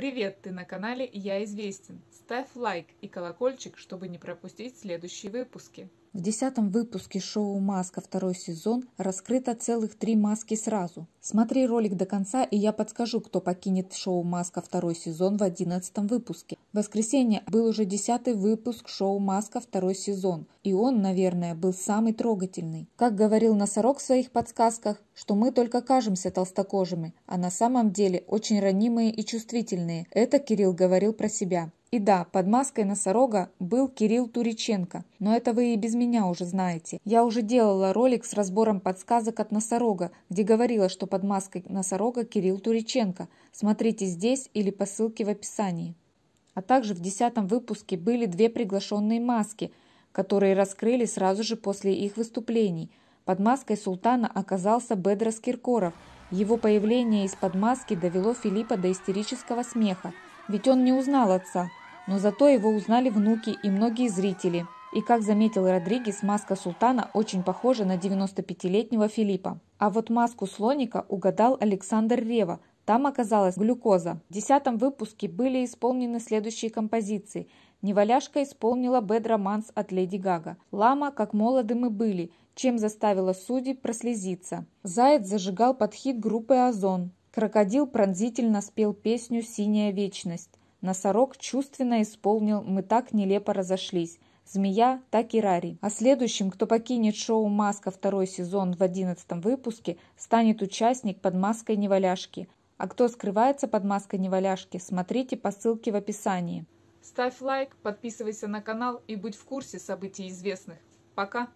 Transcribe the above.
Привет, ты на канале Я Известен. Ставь лайк и колокольчик, чтобы не пропустить следующие выпуски. В десятом выпуске шоу «Маска. Второй сезон» раскрыто целых три маски сразу. Смотри ролик до конца, и я подскажу, кто покинет шоу «Маска. Второй сезон» в одиннадцатом выпуске. В воскресенье был уже десятый выпуск шоу «Маска. Второй сезон», и он, наверное, был самый трогательный. Как говорил Носорог в своих подсказках, что мы только кажемся толстокожими, а на самом деле очень ранимые и чувствительные. Это Кирилл говорил про себя. И да, под маской носорога был Кирилл Туриченко, но это вы и без меня уже знаете. Я уже делала ролик с разбором подсказок от носорога, где говорила, что под маской носорога Кирилл Туриченко. Смотрите здесь или по ссылке в описании. А также в десятом выпуске были две приглашенные маски, которые раскрыли сразу же после их выступлений. Под маской султана оказался Бедрос Киркоров. Его появление из-под маски довело Филиппа до истерического смеха, ведь он не узнал отца – но зато его узнали внуки и многие зрители. И, как заметил Родригес, маска султана очень похожа на 95-летнего Филиппа. А вот маску слоника угадал Александр Рева. Там оказалась глюкоза. В десятом выпуске были исполнены следующие композиции. Неваляшка исполнила «Бэд Романс» от Леди Гага. «Лама, как молоды мы были», чем заставила судей прослезиться. Заяц зажигал под хит группы «Озон». Крокодил пронзительно спел песню «Синяя вечность». Носорог чувственно исполнил «Мы так нелепо разошлись», «Змея» так и «Рари». А следующим, кто покинет шоу «Маска» второй сезон в одиннадцатом выпуске, станет участник под маской неваляшки. А кто скрывается под маской неваляшки, смотрите по ссылке в описании. Ставь лайк, подписывайся на канал и будь в курсе событий известных. Пока!